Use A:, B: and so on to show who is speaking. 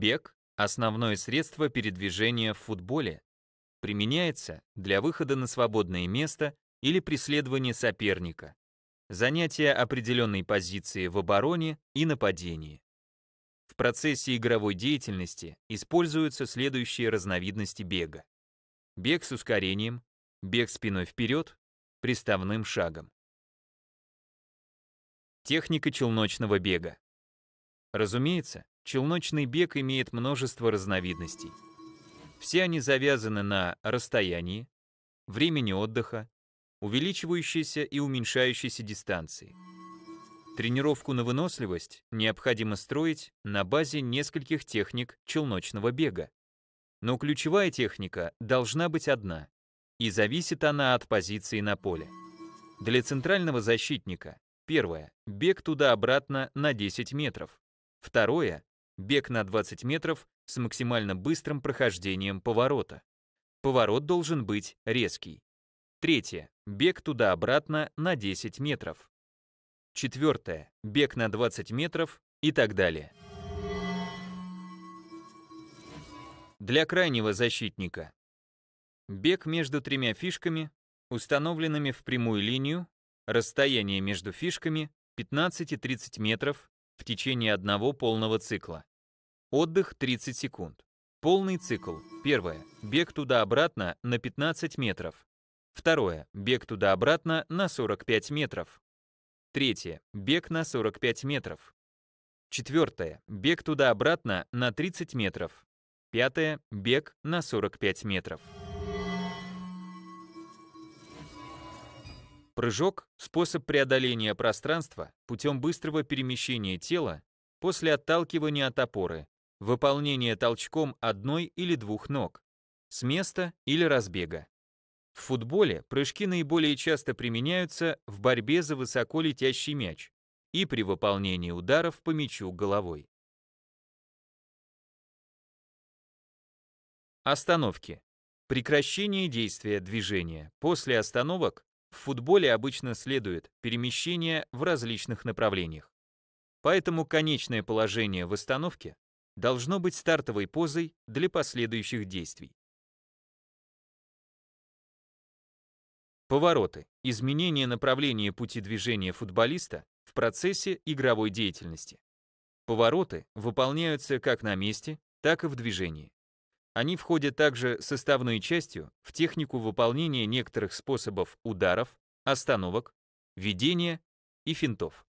A: Бег – основное средство передвижения в футболе. Применяется для выхода на свободное место или преследования соперника. Занятие определенной позиции в обороне и нападении. В процессе игровой деятельности используются следующие разновидности
B: бега. Бег с ускорением, бег спиной вперед, приставным шагом. Техника челночного бега.
A: Разумеется, Челночный бег имеет множество разновидностей. Все они завязаны на расстоянии, времени отдыха, увеличивающейся и уменьшающейся дистанции. Тренировку на выносливость необходимо строить на базе нескольких техник челночного бега. Но ключевая техника должна быть одна, и зависит она от позиции на поле. Для центрального защитника первое – бег туда-обратно на 10 метров, второе Бег на 20 метров с максимально быстрым прохождением поворота. Поворот должен быть резкий. Третье. Бег туда-обратно на 10 метров. Четвертое. Бег на 20 метров и так далее. Для крайнего защитника. Бег между тремя фишками, установленными в прямую линию, расстояние между фишками 15 и 30 метров в течение одного полного цикла. Отдых 30 секунд. Полный цикл. Первое. Бег туда-обратно на 15 метров. Второе. Бег туда-обратно на 45 метров. Третье. Бег на 45 метров. Четвертое. Бег туда-обратно на 30 метров. Пятое. Бег на 45 метров. Прыжок – способ преодоления пространства путем быстрого перемещения тела после отталкивания от опоры Выполнение толчком одной или двух ног. С места или разбега. В футболе прыжки наиболее часто применяются
B: в борьбе за высоко летящий мяч и при выполнении ударов по мячу головой. Остановки. Прекращение действия движения. После остановок в футболе
A: обычно следует перемещение в различных направлениях. Поэтому конечное
B: положение в остановке должно быть стартовой позой для последующих действий. Повороты. Изменение направления пути движения футболиста в процессе игровой деятельности.
A: Повороты выполняются как на месте, так и в движении. Они входят также составной частью в технику выполнения некоторых способов ударов, остановок, ведения и финтов.